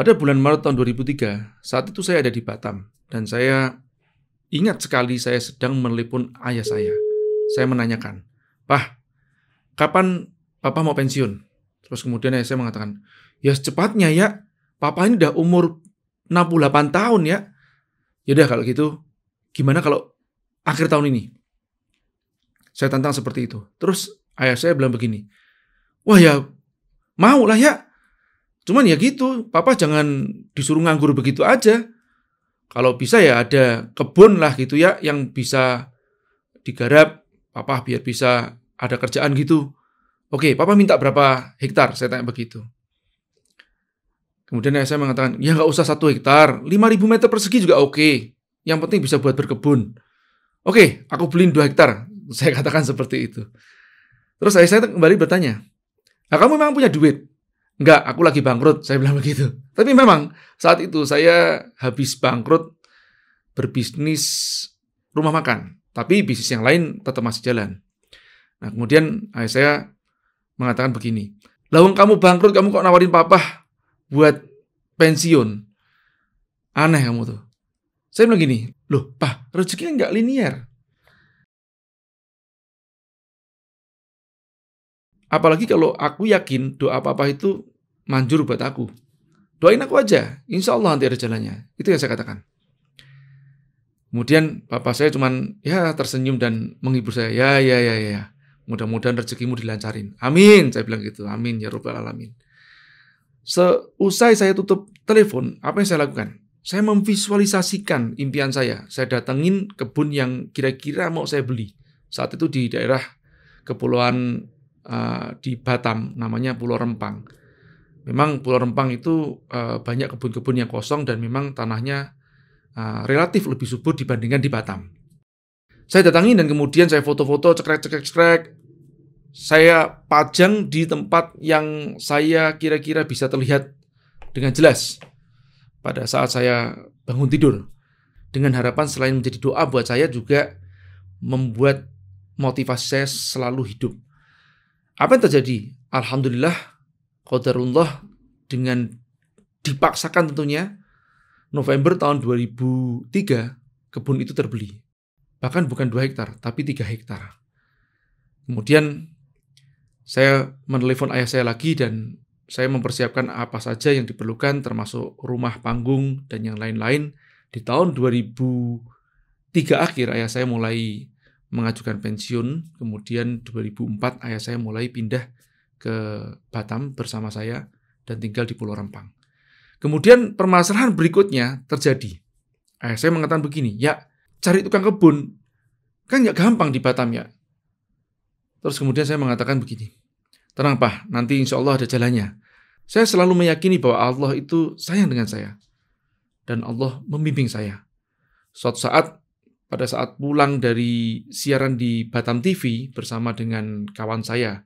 Pada bulan Maret tahun 2003, saat itu saya ada di Batam, dan saya ingat sekali saya sedang menelepon ayah saya. Saya menanyakan, Pak, kapan Papa mau pensiun? Terus kemudian ayah saya mengatakan, ya secepatnya ya, Papa ini udah umur 68 tahun ya. Yaudah kalau gitu, gimana kalau akhir tahun ini? Saya tantang seperti itu. Terus ayah saya bilang begini, wah ya mau lah ya, Cuman ya gitu, papa jangan disuruh nganggur begitu aja. Kalau bisa ya ada kebun lah gitu ya yang bisa digarap, papa biar bisa ada kerjaan gitu. Oke, papa minta berapa hektar? Saya tanya begitu. Kemudian saya mengatakan, ya nggak usah satu hektar, 5.000 meter persegi juga oke. Yang penting bisa buat berkebun. Oke, aku beliin dua hektar. Saya katakan seperti itu. Terus saya, saya kembali bertanya, nah, kamu memang punya duit? Enggak, aku lagi bangkrut. Saya bilang begitu. Tapi memang saat itu saya habis bangkrut berbisnis rumah makan. Tapi bisnis yang lain tetap masih jalan. Nah, kemudian ayah eh, saya mengatakan begini. Lawang kamu bangkrut, kamu kok nawarin papa buat pensiun? Aneh kamu tuh. Saya bilang gini, loh, pah, rezekinya nggak linier. Apalagi kalau aku yakin doa papa itu manjur buat aku. Doain aku aja, insya Allah nanti ada jalannya. Itu yang saya katakan. Kemudian bapak saya cuman ya tersenyum dan menghibur saya. Ya, ya, ya, ya. ya. Mudah-mudahan rezekimu dilancarin. Amin, saya bilang gitu. Amin, ya robbal alamin. Seusai saya tutup telepon, apa yang saya lakukan? Saya memvisualisasikan impian saya. Saya datengin kebun yang kira-kira mau saya beli. Saat itu di daerah kepulauan uh, di Batam, namanya Pulau Rempang memang Pulau Rempang itu uh, banyak kebun-kebun yang kosong dan memang tanahnya uh, relatif lebih subur dibandingkan di Batam. Saya datangi dan kemudian saya foto-foto, cekrek-cekrek-cekrek. Saya pajang di tempat yang saya kira-kira bisa terlihat dengan jelas pada saat saya bangun tidur. Dengan harapan selain menjadi doa buat saya juga membuat motivasi saya selalu hidup. Apa yang terjadi? Alhamdulillah qadarullah dengan dipaksakan tentunya November tahun 2003 kebun itu terbeli. Bahkan bukan 2 hektar, tapi 3 hektar. Kemudian saya menelepon ayah saya lagi dan saya mempersiapkan apa saja yang diperlukan termasuk rumah panggung dan yang lain-lain. Di tahun 2003 akhir ayah saya mulai mengajukan pensiun, kemudian 2004 ayah saya mulai pindah ke Batam bersama saya dan tinggal di Pulau Rempang. Kemudian permasalahan berikutnya terjadi. Eh, saya mengatakan begini, ya cari tukang kebun kan nggak gampang di Batam ya. Terus kemudian saya mengatakan begini, tenang pak, nanti insya Allah ada jalannya. Saya selalu meyakini bahwa Allah itu sayang dengan saya. Dan Allah membimbing saya. Suatu saat, pada saat pulang dari siaran di Batam TV bersama dengan kawan saya,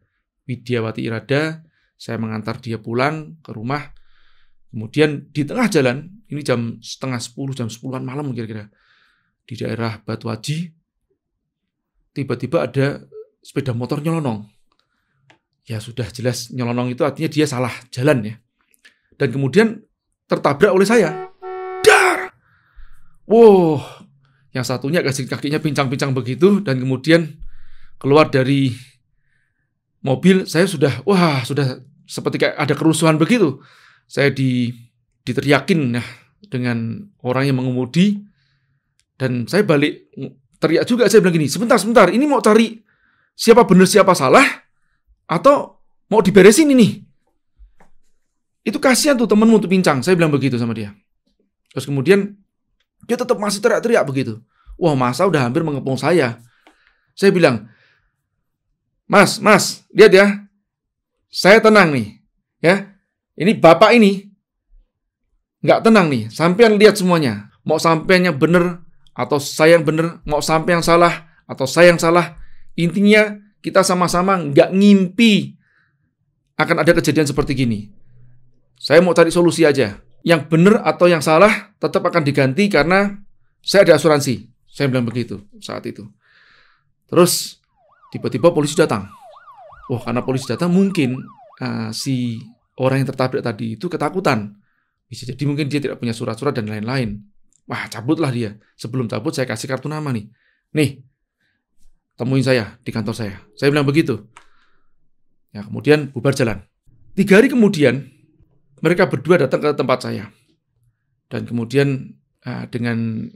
Widiawati Irada, saya mengantar dia pulang ke rumah. Kemudian di tengah jalan, ini jam setengah sepuluh, jam sepuluhan malam kira-kira, di daerah Batu Haji, tiba-tiba ada sepeda motor nyelonong. Ya sudah jelas nyelonong itu artinya dia salah jalan ya. Dan kemudian tertabrak oleh saya. Dar! Wow, yang satunya kasih kakinya pincang-pincang begitu dan kemudian keluar dari mobil saya sudah wah sudah seperti kayak ada kerusuhan begitu. Saya di diteriakin ya dengan orang yang mengemudi dan saya balik teriak juga saya bilang gini, sebentar sebentar, ini mau cari siapa benar siapa salah atau mau diberesin ini. Itu kasihan tuh temenmu tuh pincang, saya bilang begitu sama dia. Terus kemudian dia tetap masih teriak-teriak begitu. Wah, masa udah hampir mengepung saya. Saya bilang, Mas, mas, lihat ya. Saya tenang nih. Ya. Ini bapak ini nggak tenang nih. Sampean lihat semuanya. Mau sampean yang benar atau saya yang benar, mau sampean yang salah atau saya yang salah. Intinya kita sama-sama nggak ngimpi akan ada kejadian seperti gini. Saya mau cari solusi aja. Yang benar atau yang salah tetap akan diganti karena saya ada asuransi. Saya bilang begitu saat itu. Terus Tiba-tiba polisi datang. Wah, karena polisi datang mungkin uh, si orang yang tertabrak tadi itu ketakutan. Bisa jadi mungkin dia tidak punya surat-surat dan lain-lain. Wah, cabutlah dia. Sebelum cabut saya kasih kartu nama nih. Nih, temuin saya di kantor saya. Saya bilang begitu. Ya, kemudian bubar jalan. Tiga hari kemudian, mereka berdua datang ke tempat saya. Dan kemudian eh, dengan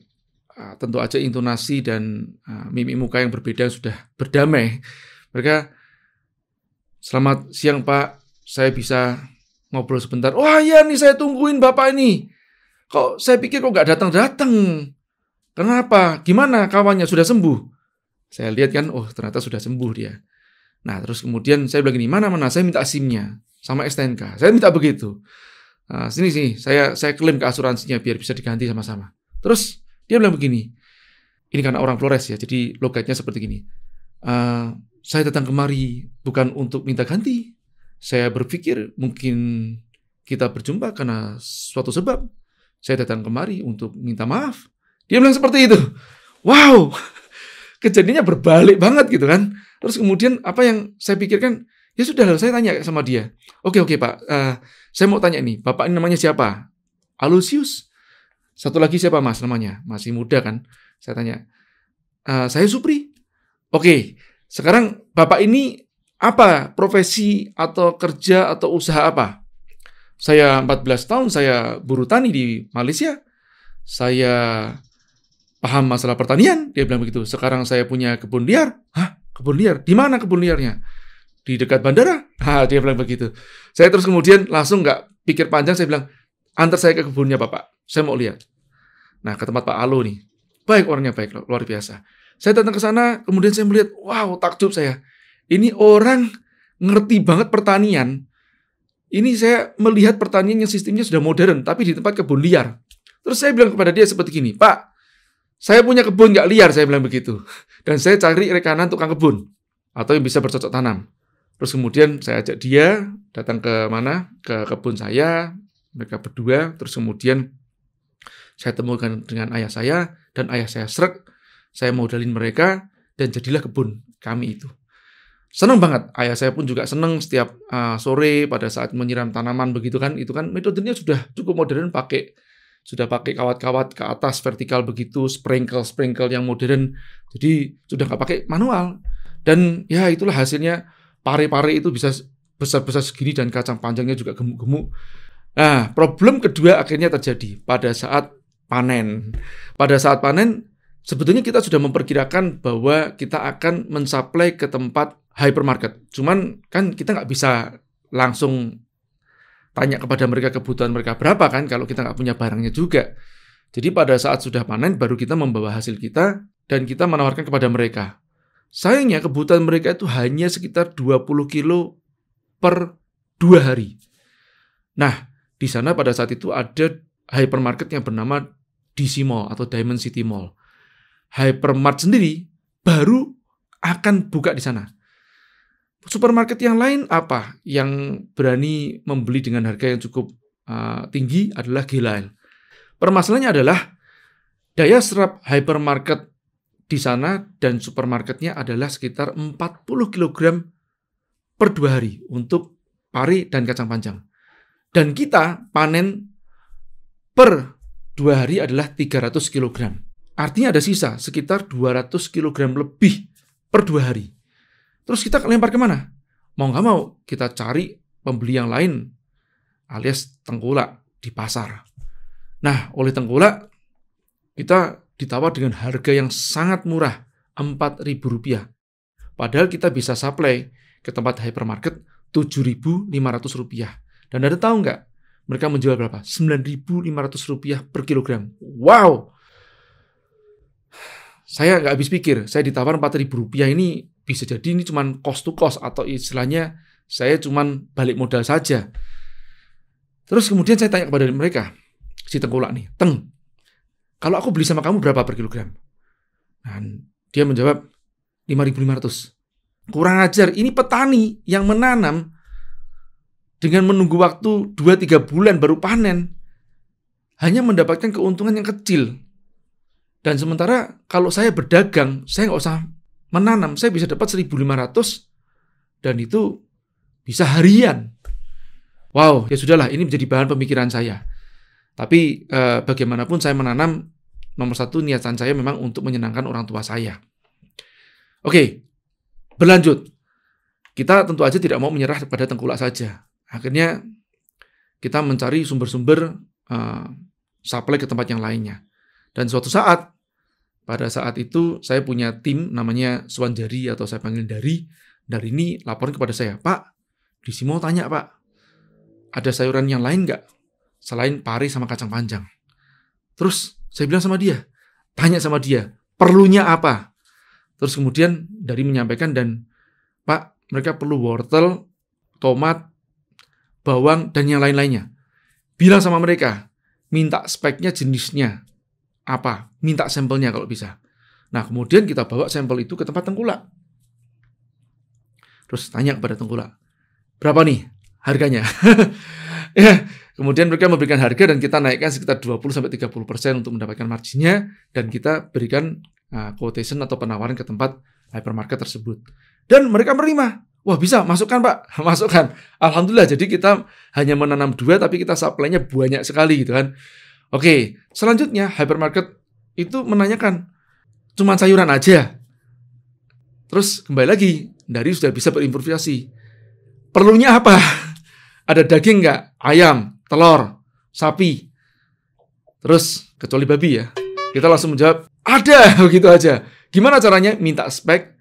Ah, tentu aja intonasi dan uh, mimik muka yang berbeda sudah berdamai. Mereka selamat siang Pak, saya bisa ngobrol sebentar. Wah oh, ya nih saya tungguin Bapak ini. Kok saya pikir kok nggak datang-datang. Kenapa? Gimana kawannya sudah sembuh? Saya lihat kan, oh ternyata sudah sembuh dia. Nah terus kemudian saya bilang ini mana mana saya minta sim sama STNK. Saya minta begitu. Nah, sini sini, saya saya klaim ke asuransinya biar bisa diganti sama-sama. Terus dia bilang begini, ini karena orang Flores ya, jadi logatnya seperti gini. Uh, saya datang kemari bukan untuk minta ganti. Saya berpikir mungkin kita berjumpa karena suatu sebab. Saya datang kemari untuk minta maaf. Dia bilang seperti itu. Wow, kejadiannya berbalik banget gitu kan. Terus kemudian apa yang saya pikirkan, ya sudah lah saya tanya sama dia. Oke oke pak, uh, saya mau tanya nih, bapak ini namanya siapa? Alusius. Satu lagi siapa mas namanya? Masih muda kan? Saya tanya. E, saya Supri. Oke, sekarang bapak ini apa profesi atau kerja atau usaha apa? Saya 14 tahun, saya buru tani di Malaysia. Saya paham masalah pertanian, dia bilang begitu. Sekarang saya punya kebun liar. Hah? Kebun liar? Di mana kebun liarnya? Di dekat bandara? Hah, dia bilang begitu. Saya terus kemudian langsung nggak pikir panjang, saya bilang, antar saya ke kebunnya Bapak. Saya mau lihat. Nah, ke tempat Pak Alo nih. Baik orangnya baik, luar biasa. Saya datang ke sana, kemudian saya melihat, wow, takjub saya. Ini orang ngerti banget pertanian. Ini saya melihat pertanian yang sistemnya sudah modern, tapi di tempat kebun liar. Terus saya bilang kepada dia seperti gini, Pak, saya punya kebun nggak liar, saya bilang begitu. Dan saya cari rekanan tukang kebun, atau yang bisa bercocok tanam. Terus kemudian saya ajak dia datang ke mana? Ke kebun saya, mereka berdua. Terus kemudian saya temukan dengan ayah saya dan ayah saya seret Saya modalin mereka dan jadilah kebun kami itu. seneng banget. Ayah saya pun juga seneng setiap uh, sore pada saat menyiram tanaman begitu kan. Itu kan metodenya sudah cukup modern pakai sudah pakai kawat-kawat ke atas vertikal begitu, sprinkle-sprinkle yang modern. Jadi sudah nggak pakai manual. Dan ya itulah hasilnya pare-pare itu bisa besar-besar segini dan kacang panjangnya juga gemuk-gemuk. Nah, problem kedua akhirnya terjadi pada saat panen. Pada saat panen, sebetulnya kita sudah memperkirakan bahwa kita akan mensuplai ke tempat hypermarket. Cuman kan kita nggak bisa langsung tanya kepada mereka kebutuhan mereka berapa kan kalau kita nggak punya barangnya juga. Jadi pada saat sudah panen baru kita membawa hasil kita dan kita menawarkan kepada mereka. Sayangnya kebutuhan mereka itu hanya sekitar 20 kilo per dua hari. Nah, di sana pada saat itu ada hypermarket yang bernama DC Mall atau Diamond City Mall. Hypermart sendiri baru akan buka di sana. Supermarket yang lain apa yang berani membeli dengan harga yang cukup uh, tinggi adalah Gilail. Permasalahannya adalah daya serap hypermarket di sana dan supermarketnya adalah sekitar 40 kg per dua hari untuk pari dan kacang panjang. Dan kita panen per dua hari adalah 300 kg. Artinya ada sisa sekitar 200 kg lebih per dua hari. Terus kita lempar kemana? Mau nggak mau kita cari pembeli yang lain alias tengkulak di pasar. Nah, oleh tengkulak kita ditawar dengan harga yang sangat murah, Rp4.000. Padahal kita bisa supply ke tempat hypermarket Rp7.500. Dan ada tahu nggak, mereka menjual berapa? 9.500 rupiah per kilogram. Wow! Saya nggak habis pikir. Saya ditawar 4.000 rupiah ini bisa jadi ini cuma cost to cost atau istilahnya saya cuma balik modal saja. Terus kemudian saya tanya kepada mereka, si tengkulak nih, Teng, kalau aku beli sama kamu berapa per kilogram? Dan dia menjawab, 5.500. Kurang ajar, ini petani yang menanam dengan menunggu waktu 2-3 bulan baru panen, hanya mendapatkan keuntungan yang kecil. Dan sementara kalau saya berdagang, saya nggak usah menanam, saya bisa dapat 1.500 dan itu bisa harian. Wow, ya sudahlah, ini menjadi bahan pemikiran saya. Tapi eh, bagaimanapun saya menanam, nomor satu niatan saya memang untuk menyenangkan orang tua saya. Oke, berlanjut. Kita tentu aja tidak mau menyerah pada tengkulak saja. Akhirnya kita mencari sumber-sumber uh, supply ke tempat yang lainnya. Dan suatu saat, pada saat itu saya punya tim namanya Swan Jari atau saya panggil dari, dari ini laporan kepada saya, Pak, di sini mau tanya Pak, ada sayuran yang lain nggak? Selain pari sama kacang panjang. Terus saya bilang sama dia, tanya sama dia, perlunya apa? Terus kemudian dari menyampaikan dan Pak, mereka perlu wortel, tomat, bawang, dan yang lain-lainnya. Bilang sama mereka, minta speknya jenisnya apa, minta sampelnya kalau bisa. Nah, kemudian kita bawa sampel itu ke tempat tengkulak. Terus tanya kepada tengkulak, berapa nih harganya? ya, kemudian mereka memberikan harga dan kita naikkan sekitar 20 30% untuk mendapatkan marginnya dan kita berikan uh, quotation atau penawaran ke tempat hypermarket tersebut. Dan mereka menerima. Wah bisa, masukkan Pak, masukkan. Alhamdulillah, jadi kita hanya menanam dua, tapi kita supply-nya banyak sekali gitu kan. Oke, selanjutnya hypermarket itu menanyakan, cuma sayuran aja. Terus kembali lagi, dari sudah bisa berimprovisasi. Perlunya apa? Ada daging nggak? Ayam, telur, sapi. Terus, kecuali babi ya. Kita langsung menjawab, ada, begitu aja. Gimana caranya? Minta spek,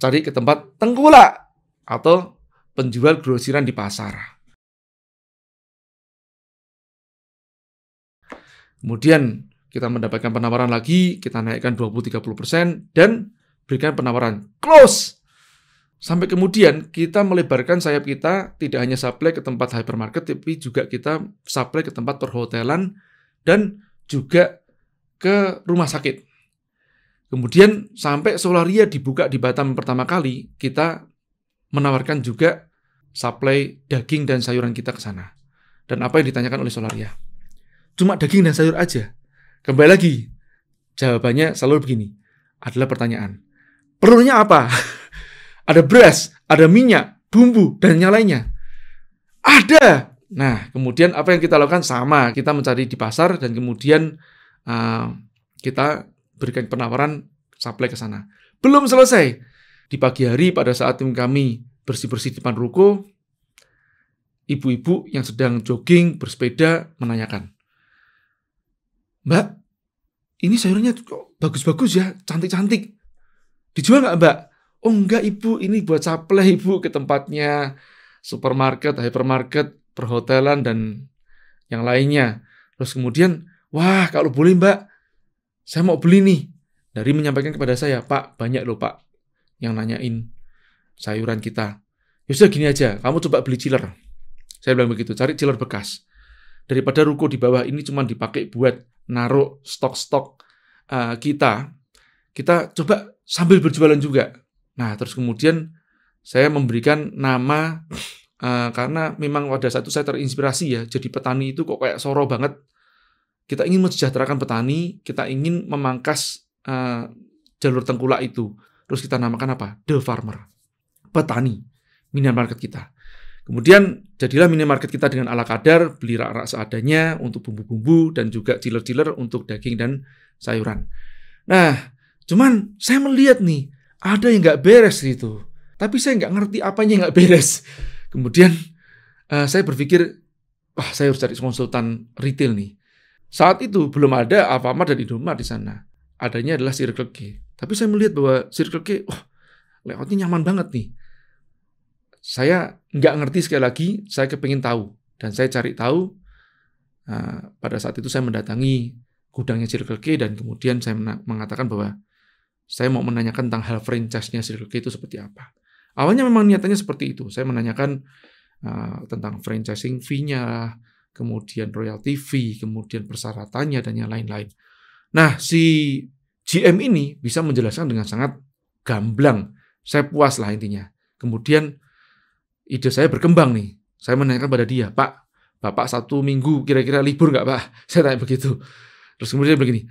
cari ke tempat tengkulak atau penjual grosiran di pasar. Kemudian kita mendapatkan penawaran lagi, kita naikkan 20-30% dan berikan penawaran close. Sampai kemudian kita melebarkan sayap kita tidak hanya supply ke tempat hypermarket, tapi juga kita supply ke tempat perhotelan dan juga ke rumah sakit. Kemudian sampai Solaria dibuka di Batam pertama kali, kita menawarkan juga supply daging dan sayuran kita ke sana. Dan apa yang ditanyakan oleh Solaria? Cuma daging dan sayur aja. Kembali lagi, jawabannya selalu begini. Adalah pertanyaan. Perlunya apa? ada beras, ada minyak, bumbu, dan yang lainnya. Ada! Nah, kemudian apa yang kita lakukan? Sama, kita mencari di pasar dan kemudian uh, kita berikan penawaran supply ke sana. Belum selesai. Di pagi hari pada saat tim kami bersih-bersih di depan ruko, ibu-ibu yang sedang jogging bersepeda menanyakan, Mbak, ini sayurnya kok bagus-bagus ya, cantik-cantik. Dijual nggak Mbak? Oh enggak Ibu, ini buat supply Ibu ke tempatnya supermarket, hypermarket, perhotelan, dan yang lainnya. Terus kemudian, wah kalau boleh Mbak, saya mau beli nih. Dari menyampaikan kepada saya, Pak, banyak loh Pak yang nanyain sayuran kita. Ya sudah gini aja, kamu coba beli chiller. Saya bilang begitu, cari chiller bekas. Daripada ruko di bawah ini cuma dipakai buat naruh stok-stok uh, kita, kita coba sambil berjualan juga. Nah, terus kemudian saya memberikan nama uh, karena memang pada saat itu saya terinspirasi ya, jadi petani itu kok kayak soro banget kita ingin mensejahterakan petani, kita ingin memangkas uh, jalur tengkulak itu. Terus kita namakan apa? The Farmer. Petani. Minimarket kita. Kemudian jadilah minimarket kita dengan ala kadar, beli rak-rak seadanya untuk bumbu-bumbu dan juga chiller-chiller untuk daging dan sayuran. Nah, cuman saya melihat nih, ada yang nggak beres itu. Tapi saya nggak ngerti apanya yang nggak beres. Kemudian uh, saya berpikir, wah saya harus cari konsultan retail nih. Saat itu belum ada Alfamart dan Indomart di sana. Adanya adalah Circle K. Tapi saya melihat bahwa Circle K, oh, layoutnya nyaman banget nih. Saya nggak ngerti sekali lagi, saya kepengen tahu. Dan saya cari tahu, nah, pada saat itu saya mendatangi gudangnya Circle K dan kemudian saya mengatakan bahwa saya mau menanyakan tentang hal franchise-nya Circle K itu seperti apa. Awalnya memang niatannya seperti itu. Saya menanyakan uh, tentang franchising fee-nya, kemudian Royal TV, kemudian persyaratannya dan yang lain-lain. Nah, si GM ini bisa menjelaskan dengan sangat gamblang. Saya puas lah intinya. Kemudian ide saya berkembang nih. Saya menanyakan pada dia, Pak, Bapak satu minggu kira-kira libur nggak Pak? Saya tanya begitu. Terus kemudian begini,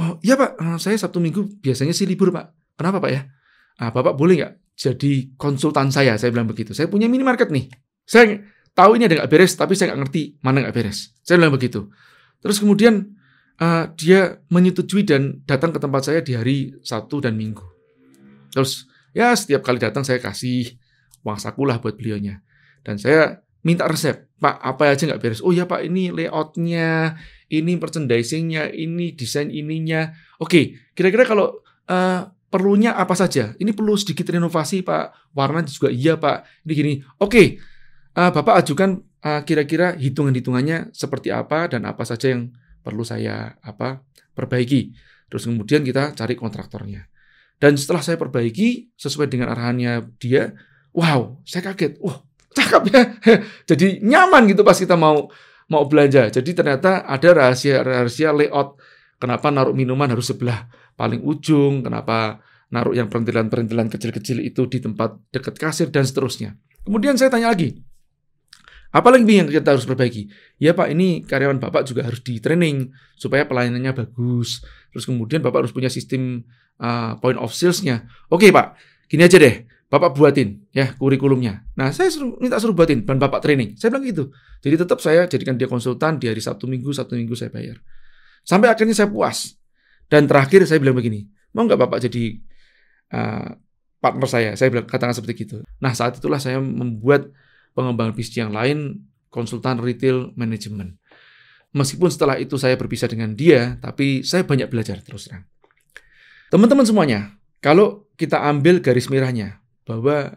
oh iya Pak, eh, saya satu minggu biasanya sih libur Pak. Kenapa Pak ya? Ah, Bapak boleh nggak jadi konsultan saya? Saya bilang begitu. Saya punya minimarket nih. Saya tahu ini ada nggak beres, tapi saya nggak ngerti mana nggak beres. Saya bilang begitu. Terus kemudian uh, dia menyetujui dan datang ke tempat saya di hari Sabtu dan Minggu. Terus ya setiap kali datang saya kasih uang sakulah buat beliaunya. Dan saya minta resep, Pak apa aja nggak beres? Oh ya Pak ini layoutnya, ini merchandisingnya, ini desain ininya. Oke, kira-kira kalau uh, perlunya apa saja? Ini perlu sedikit renovasi Pak, warna juga iya Pak. Ini gini, oke Uh, Bapak ajukan uh, kira-kira hitungan-hitungannya seperti apa dan apa saja yang perlu saya apa perbaiki. Terus kemudian kita cari kontraktornya. Dan setelah saya perbaiki sesuai dengan arahannya dia, wow, saya kaget. Wah, cakep ya. Jadi nyaman gitu pas kita mau mau belanja. Jadi ternyata ada rahasia-rahasia layout. Kenapa naruh minuman harus sebelah paling ujung, kenapa naruh yang perintilan-perintilan kecil-kecil itu di tempat dekat kasir dan seterusnya. Kemudian saya tanya lagi, Apalagi yang kita harus perbaiki? Ya Pak, ini karyawan Bapak juga harus di training supaya pelayanannya bagus. Terus kemudian Bapak harus punya sistem uh, point of sales-nya. Oke Pak, gini aja deh. Bapak buatin ya kurikulumnya. Nah, saya suruh, minta suruh buatin dan Bapak training. Saya bilang gitu. Jadi tetap saya jadikan dia konsultan di hari Sabtu Minggu, Sabtu Minggu saya bayar. Sampai akhirnya saya puas. Dan terakhir saya bilang begini, mau nggak Bapak jadi uh, partner saya? Saya bilang katakan seperti itu. Nah, saat itulah saya membuat pengembangan bisnis yang lain, konsultan retail management. Meskipun setelah itu saya berpisah dengan dia, tapi saya banyak belajar terus terang. Teman-teman semuanya, kalau kita ambil garis merahnya bahwa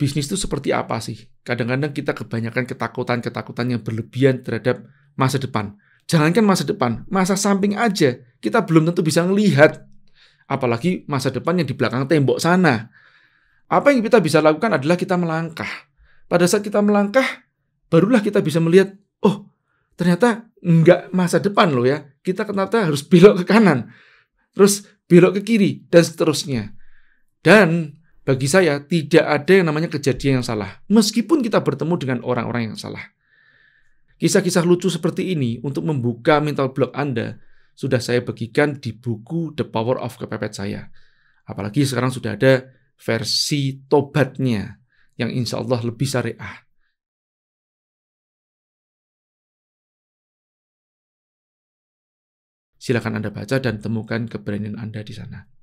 bisnis itu seperti apa sih? Kadang-kadang kita kebanyakan ketakutan-ketakutan yang berlebihan terhadap masa depan. Jangankan masa depan, masa samping aja kita belum tentu bisa melihat apalagi masa depan yang di belakang tembok sana. Apa yang kita bisa lakukan adalah kita melangkah pada saat kita melangkah, barulah kita bisa melihat, oh ternyata nggak masa depan loh ya. Kita ternyata harus belok ke kanan, terus belok ke kiri, dan seterusnya. Dan bagi saya tidak ada yang namanya kejadian yang salah, meskipun kita bertemu dengan orang-orang yang salah. Kisah-kisah lucu seperti ini untuk membuka mental block Anda sudah saya bagikan di buku The Power of Kepepet saya. Apalagi sekarang sudah ada versi tobatnya yang insya Allah lebih syariah. Silakan Anda baca dan temukan keberanian Anda di sana.